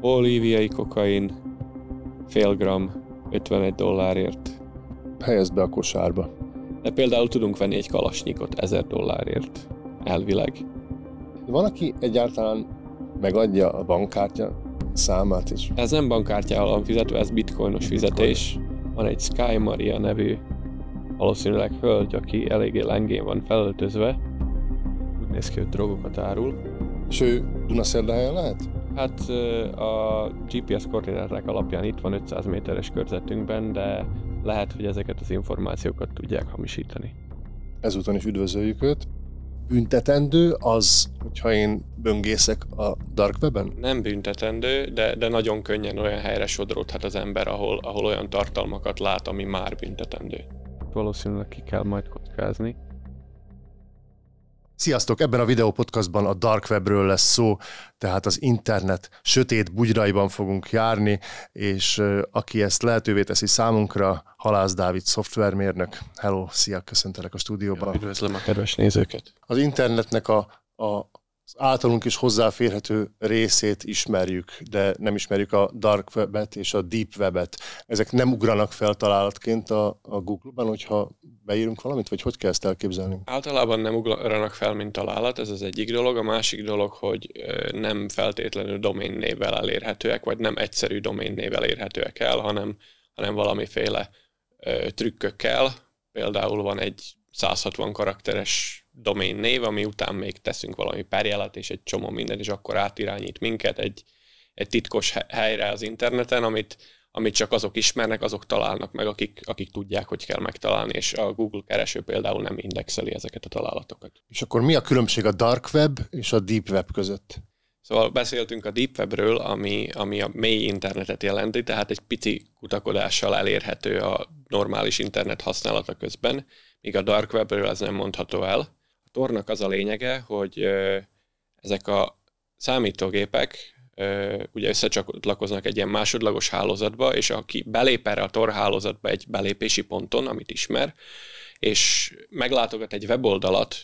bolíviai kokain, fél gram, 51 dollárért. Helyezd be a kosárba. De például tudunk venni egy kalasnyikot 1000 dollárért, elvileg. Van, aki egyáltalán megadja a bankkártya számát is? Ez nem bankkártyával van fizetve, ez bitcoinos fizetés. Bitcoin. Van egy Sky Maria nevű valószínűleg hölgy, aki eléggé lengén van felöltözve. Úgy néz ki, hogy drogokat árul. És ő Dunaszerdahelyen lehet? Hát a GPS koordináták alapján itt van 500 méteres körzetünkben, de lehet, hogy ezeket az információkat tudják hamisítani. Ezúton is üdvözöljük őt. Büntetendő az, hogyha én böngészek a dark webben? Nem büntetendő, de, de nagyon könnyen olyan helyre sodródhat az ember, ahol, ahol olyan tartalmakat lát, ami már büntetendő. Valószínűleg ki kell majd kockázni Sziasztok! Ebben a videópodcastban a Dark Webről lesz szó, tehát az internet sötét bugyraiban fogunk járni, és aki ezt lehetővé teszi számunkra, Halász Dávid szoftvermérnök. Hello, szia, köszöntelek a stúdióban. Üdvözlöm a kedves nézőket. Az internetnek a, a az általunk is hozzáférhető részét ismerjük, de nem ismerjük a dark webet és a deep webet. Ezek nem ugranak fel találatként a, a Google-ban, hogyha beírunk valamit, vagy hogy kell ezt elképzelni? Általában nem ugranak fel, mint találat, ez az egyik dolog. A másik dolog, hogy nem feltétlenül domain névvel elérhetőek, vagy nem egyszerű domain névvel el, hanem, hanem valamiféle ö, trükkökkel. Például van egy 160 karakteres domain név, ami után még teszünk valami perjelet és egy csomó minden és akkor átirányít minket egy, egy titkos helyre az interneten, amit amit csak azok ismernek, azok találnak meg, akik, akik tudják, hogy kell megtalálni, és a Google kereső például nem indexeli ezeket a találatokat. És akkor mi a különbség a dark web és a deep web között? Szóval beszéltünk a deep webről, ami, ami a mély internetet jelenti, tehát egy pici kutakodással elérhető a normális internet használata közben, míg a dark webről ez nem mondható el. A tornak az a lényege, hogy ezek a számítógépek ugye összecsatlakoznak egy ilyen másodlagos hálózatba, és aki belép erre a TOR hálózatba egy belépési ponton, amit ismer, és meglátogat egy weboldalat,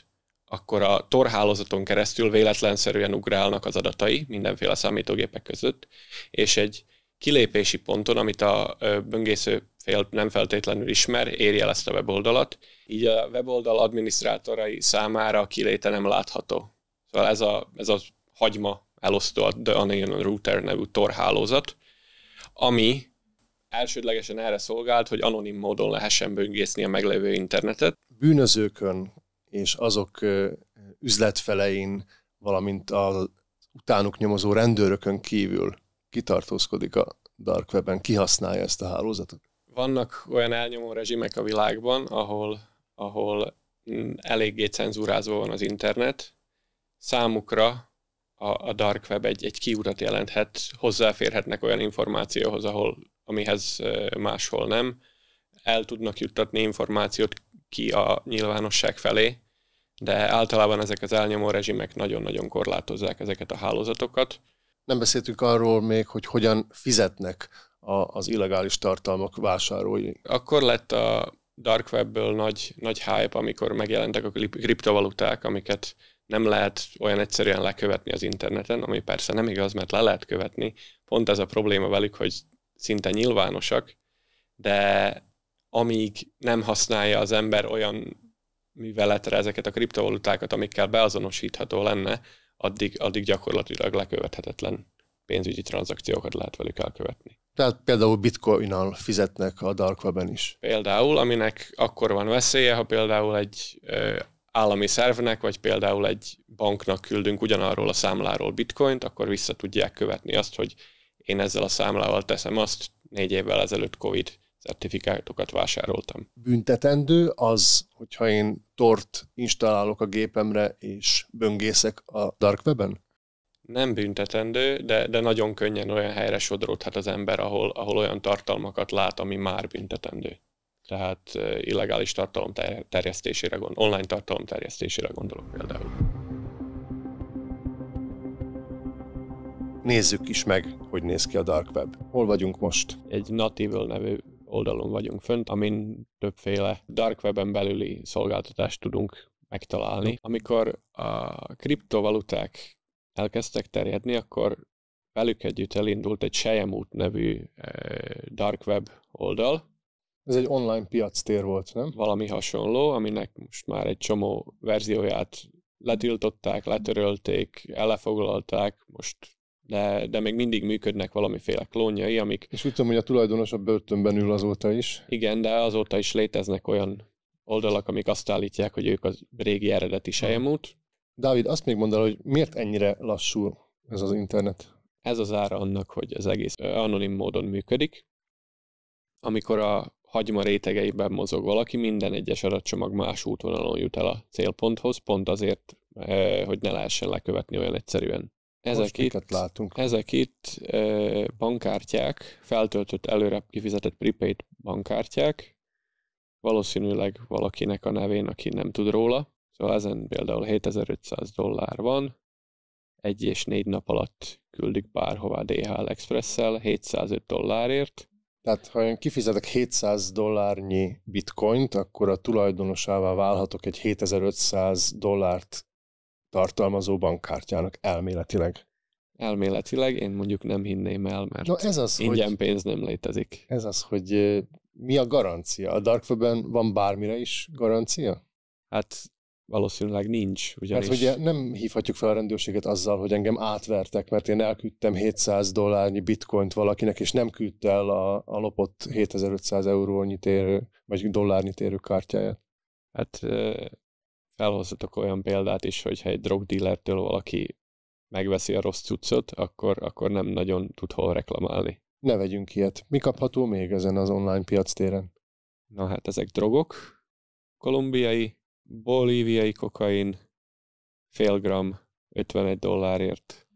akkor a TOR hálózaton keresztül véletlenszerűen ugrálnak az adatai mindenféle számítógépek között, és egy kilépési ponton, amit a böngésző fél nem feltétlenül ismer, éri el ezt a weboldalat. Így a weboldal adminisztrátorai számára a kiléte nem látható. Szóval ez a, ez a hagyma elosztó a The Onion Router nevű Tor hálózat, ami elsődlegesen erre szolgált, hogy anonim módon lehessen böngészni a meglevő internetet. Bűnözőkön és azok üzletfelein, valamint az utánuk nyomozó rendőrökön kívül kitartózkodik a dark webben, kihasználja ezt a hálózatot? Vannak olyan elnyomó rezsimek a világban, ahol, ahol mm, eléggé cenzúrázva van az internet. Számukra a, a dark web egy, egy kiutat jelenthet, hozzáférhetnek olyan információhoz, ahol, amihez máshol nem. El tudnak juttatni információt ki a nyilvánosság felé, de általában ezek az elnyomó rezsimek nagyon-nagyon korlátozzák ezeket a hálózatokat. Nem beszéltük arról még, hogy hogyan fizetnek a, az illegális tartalmak vásárolói. Akkor lett a dark webből nagy, nagy hype, amikor megjelentek a kriptovaluták, amiket nem lehet olyan egyszerűen lekövetni az interneten, ami persze nem igaz, mert le lehet követni. Pont ez a probléma velük, hogy szinte nyilvánosak, de amíg nem használja az ember olyan műveletre ezeket a kriptovalutákat, amikkel beazonosítható lenne, addig, addig gyakorlatilag lekövethetetlen pénzügyi tranzakciókat lehet velük elkövetni. Tehát például bitcoinnal fizetnek a dark webben is. Például, aminek akkor van veszélye, ha például egy állami szervnek, vagy például egy banknak küldünk ugyanarról a számláról bitcoint, akkor vissza tudják követni azt, hogy én ezzel a számlával teszem azt, négy évvel ezelőtt COVID certifikátokat vásároltam. Büntetendő az, hogyha én tort installálok a gépemre és böngészek a dark webben? Nem büntetendő, de, de nagyon könnyen olyan helyre sodródhat az ember, ahol, ahol olyan tartalmakat lát, ami már büntetendő tehát illegális tartalom terjesztésére, online tartalom terjesztésére gondolok például. Nézzük is meg, hogy néz ki a Dark Web. Hol vagyunk most? Egy Natival nevű oldalon vagyunk fönt, amin többféle Dark Web-en belüli szolgáltatást tudunk megtalálni. Amikor a kriptovaluták elkezdtek terjedni, akkor velük együtt elindult egy Sejemút nevű Dark Web oldal, ez egy online piac tér volt, nem? Valami hasonló, aminek most már egy csomó verzióját letiltották, letörölték, elefoglalták, most de, de még mindig működnek valamiféle klónjai, amik... És úgy tudom, hogy a tulajdonos a börtönben ül azóta is. Igen, de azóta is léteznek olyan oldalak, amik azt állítják, hogy ők az régi eredeti sejemút. Dávid, azt még mondd hogy miért ennyire lassú ez az internet? Ez az ára annak, hogy az egész anonim módon működik. Amikor a hagyma rétegeiben mozog valaki, minden egyes adatcsomag más útvonalon jut el a célponthoz, pont azért, eh, hogy ne lehessen lekövetni olyan egyszerűen. Ezek Most itt, látunk. ezek itt eh, bankkártyák, feltöltött előre kifizetett prepaid bankkártyák, valószínűleg valakinek a nevén, aki nem tud róla. Szóval ezen például 7500 dollár van, egy és négy nap alatt küldik bárhová DHL Express-szel 705 dollárért, tehát ha én kifizetek 700 dollárnyi bitcoint, akkor a tulajdonosává válhatok egy 7500 dollárt tartalmazó bankkártyának elméletileg. Elméletileg én mondjuk nem hinném el, mert No ez az, ingyen hogy, pénz nem létezik. Ez az, hogy mi a garancia? A dark en van bármire is garancia? Hát valószínűleg nincs. Ugyanis... Mert ugye nem hívhatjuk fel a rendőrséget azzal, hogy engem átvertek, mert én elküldtem 700 dollárnyi bitcoint valakinek, és nem küldte el a, a lopott 7500 eurónyi térő, vagy dollárnyi térő kártyáját. Hát felhozhatok olyan példát is, hogyha egy drogdílertől valaki megveszi a rossz cuccot, akkor, akkor nem nagyon tud hol reklamálni. Ne vegyünk ilyet. Mi kapható még ezen az online piac téren? Na hát ezek drogok, kolumbiai, bolíviai kokain, fél gram, 51 dollárért.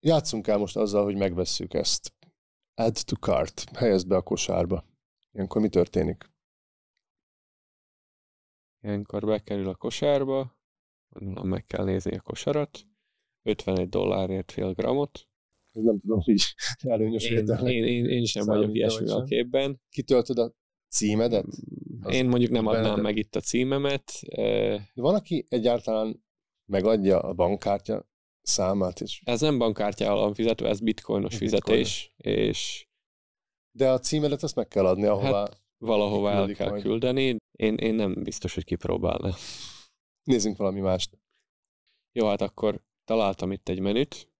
Játszunk el most azzal, hogy megvesszük ezt. Add to cart, helyezd be a kosárba. Ilyenkor mi történik? Ilyenkor bekerül a kosárba, gondolom meg kell nézni a kosarat, 51 dollárért fél gramot. Ez nem tudom, hogy előnyös én, én, én, én sem vagyok ilyesmi a képben. Kitöltöd a címedet? Mm, az Én mondjuk nem adnám benne... meg itt a címemet. De van, aki egyáltalán megadja a bankkártya számát is. Ez nem bankkártya alapon fizető, ez bitcoinos Bitcoin. fizetés, és... De a címedet ezt meg kell adni, ahová... Hát valahová el kell majd. küldeni. Én, én nem biztos, hogy kipróbálna. Nézzünk valami mást. Jó, hát akkor találtam itt egy menüt.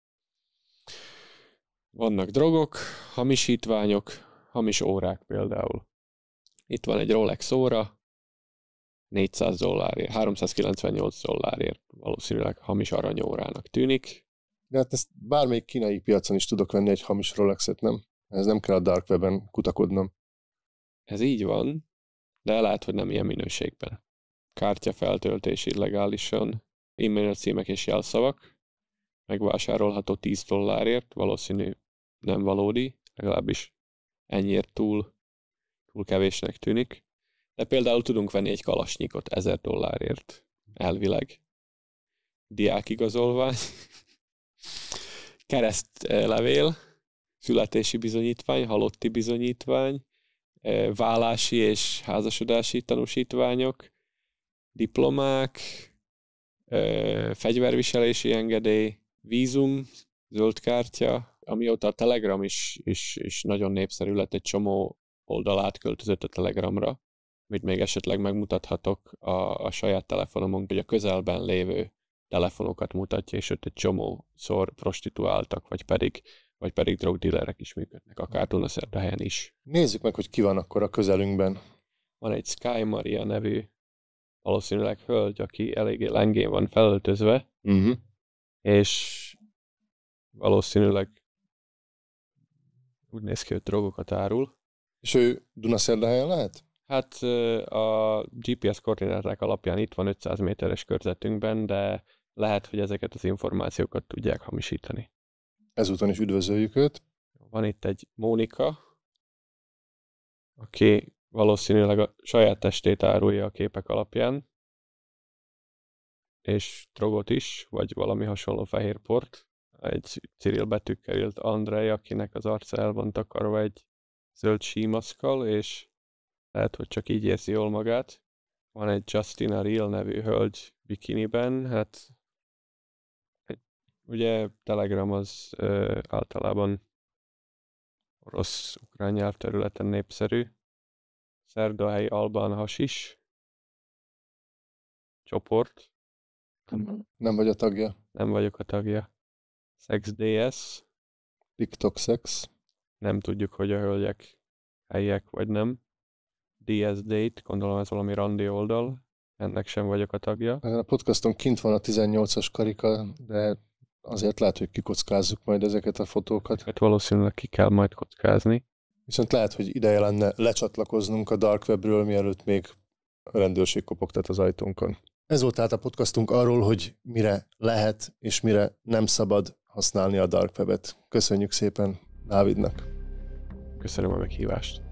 Vannak drogok, hamisítványok, hamis órák például itt van egy Rolex óra, 400 dollárért, 398 dollárért valószínűleg hamis aranyórának tűnik. De hát ezt bármelyik kínai piacon is tudok venni egy hamis Rolexet, nem? Ez nem kell a dark webben kutakodnom. Ez így van, de lehet, hogy nem ilyen minőségben. Kártya feltöltés illegálisan, e-mail címek és jelszavak, megvásárolható 10 dollárért, valószínű nem valódi, legalábbis ennyiért túl túl kevésnek tűnik, de például tudunk venni egy kalasnyikot 1000 dollárért, elvileg. Diákigazolvány, keresztlevél, eh, születési bizonyítvány, halotti bizonyítvány, eh, vállási és házasodási tanúsítványok, diplomák, eh, fegyverviselési engedély, vízum, zöldkártya, amióta a Telegram is, is, is nagyon népszerű lett, egy csomó oldalát költözött a Telegramra, amit még esetleg megmutathatok a, a saját telefonomon, hogy a közelben lévő telefonokat mutatja, és ott egy csomó szor prostituáltak, vagy pedig vagy pedig drogdillerek is működnek, akár helyen is. Nézzük meg, hogy ki van akkor a közelünkben. Van egy Sky Maria nevű valószínűleg hölgy, aki eléggé lengén van felöltözve, uh-huh. és valószínűleg úgy néz ki, hogy drogokat árul. És ő Dunaszerdahelyen lehet? Hát a GPS koordináták alapján itt van 500 méteres körzetünkben, de lehet, hogy ezeket az információkat tudják hamisítani. Ezúton is üdvözöljük őt. Van itt egy Mónika, aki valószínűleg a saját testét árulja a képek alapján, és drogot is, vagy valami hasonló fehér port. Egy Cyril betűkkel írt Andrei, akinek az arca el van takarva egy zöld símaszkal, és lehet, hogy csak így érzi jól magát. Van egy Justina Real nevű hölgy bikiniben, hát ugye Telegram az ö, általában orosz-ukrán nyelvterületen népszerű. Szerdahelyi Albán Hasis csoport. Nem vagy a tagja. Nem vagyok a tagja. Sex DS. TikTok Sex nem tudjuk, hogy a hölgyek helyek vagy nem. DS Date, gondolom ez valami randi oldal, ennek sem vagyok a tagja. A podcaston kint van a 18-as karika, de azért lehet, hogy kikockázzuk majd ezeket a fotókat. Hát valószínűleg ki kell majd kockázni. Viszont lehet, hogy ideje lenne lecsatlakoznunk a Dark Webről, mielőtt még a rendőrség kopogtat az ajtónkon. Ez volt tehát a podcastunk arról, hogy mire lehet és mire nem szabad használni a Dark Webet. Köszönjük szépen Dávidnak! Köszönöm a meghívást.